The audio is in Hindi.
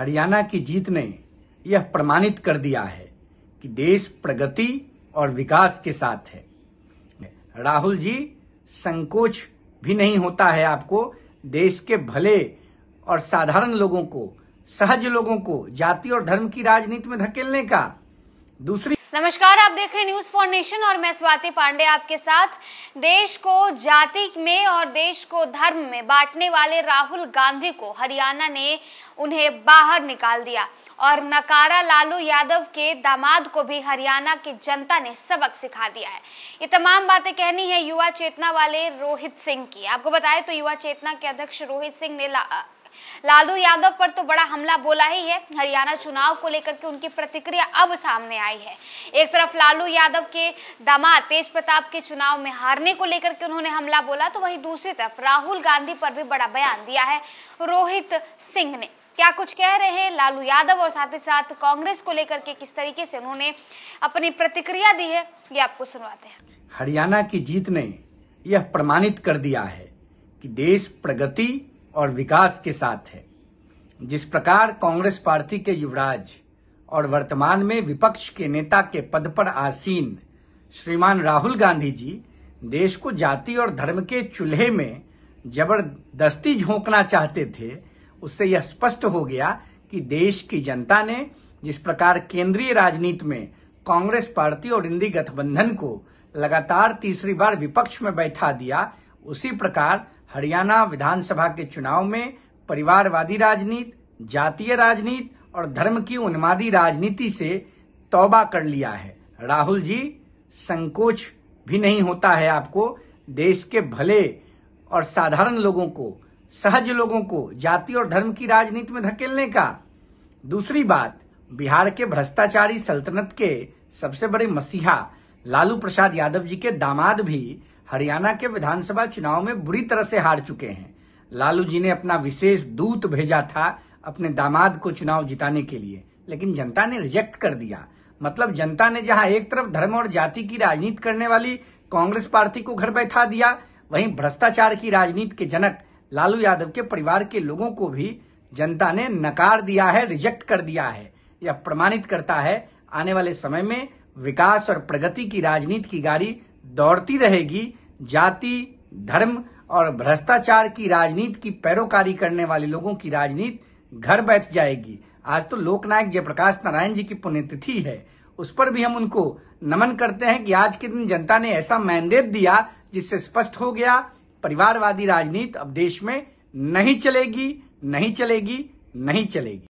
हरियाणा की जीत ने यह प्रमाणित कर दिया है कि देश प्रगति और विकास के साथ है राहुल जी संकोच भी नहीं होता है आपको देश के भले और साधारण लोगों को सहज लोगों को जाति और धर्म की राजनीति में धकेलने का दूसरी नमस्कार आप देख रहे न्यूज फॉर नेशन और मैं स्वाति पांडे आपके साथ देश को जाति में और देश को धर्म में बांटने वाले राहुल गांधी को हरियाणा ने उन्हें बाहर निकाल दिया और नकारा लालू यादव के दामाद को भी हरियाणा की जनता ने सबक सिखा दिया है ये तमाम बातें कहनी है युवा चेतना वाले रोहित सिंह की आपको बताए तो युवा चेतना के अध्यक्ष रोहित सिंह ने लालू यादव पर तो बड़ा हमला बोला ही है हरियाणा चुनाव को लेकर के उनकी प्रतिक्रिया अब सामने आई है एक तरफ लालू यादव के दामाद तेज प्रताप के चुनाव में हारने को लेकर के उन्होंने हमला बोला तो वहीं दूसरी तरफ राहुल गांधी पर भी बड़ा बयान दिया है रोहित सिंह ने क्या कुछ कह रहे हैं लालू यादव और साथ ही साथ कांग्रेस को लेकर के किस तरीके से उन्होंने अपनी प्रतिक्रिया दी है ये आपको सुनवाते हैं हरियाणा की जीत ने यह प्रमाणित कर दिया है कि देश प्रगति और विकास के साथ है जिस प्रकार कांग्रेस पार्टी के युवराज और वर्तमान में विपक्ष के नेता के पद पर आसीन श्रीमान राहुल गांधी जी देश को जाति और धर्म के चूल्हे में जबरदस्ती झोंकना चाहते थे उससे यह स्पष्ट हो गया कि देश की जनता ने जिस प्रकार केंद्रीय राजनीति में कांग्रेस पार्टी और हिंदी गठबंधन को लगातार तीसरी बार विपक्ष में बैठा दिया उसी प्रकार हरियाणा विधानसभा के चुनाव में परिवारवादी राजनीति जातीय राजनीति और धर्म की उन्मादी राजनीति से तौबा कर लिया है राहुल जी संकोच भी नहीं होता है आपको देश के भले और साधारण लोगों को सहज लोगों को जाति और धर्म की राजनीति में धकेलने का दूसरी बात बिहार के भ्रष्टाचारी सल्तनत के सबसे बड़े मसीहा लालू प्रसाद यादव जी के दामाद भी हरियाणा के विधानसभा चुनाव में बुरी तरह से हार चुके हैं लालू जी ने अपना विशेष दूत भेजा था अपने दामाद को चुनाव जिताने के लिए लेकिन जनता ने रिजेक्ट कर दिया मतलब जनता ने जहां एक तरफ धर्म और जाति की राजनीति करने वाली कांग्रेस पार्टी को घर बैठा दिया वहीं भ्रष्टाचार की राजनीति के जनक लालू यादव के परिवार के लोगों को भी जनता ने नकार दिया है रिजेक्ट कर दिया है यह प्रमाणित करता है आने वाले समय में विकास और प्रगति की राजनीति की गाड़ी दौड़ती रहेगी जाति धर्म और भ्रष्टाचार की राजनीति की पैरोकारी करने वाले लोगों की राजनीति घर बैठ जाएगी आज तो लोकनायक जयप्रकाश नारायण जी की पुण्यतिथि है उस पर भी हम उनको नमन करते हैं कि आज के दिन जनता ने ऐसा मैंडेट दिया जिससे स्पष्ट हो गया परिवारवादी राजनीति अब देश में नहीं चलेगी नहीं चलेगी नहीं चलेगी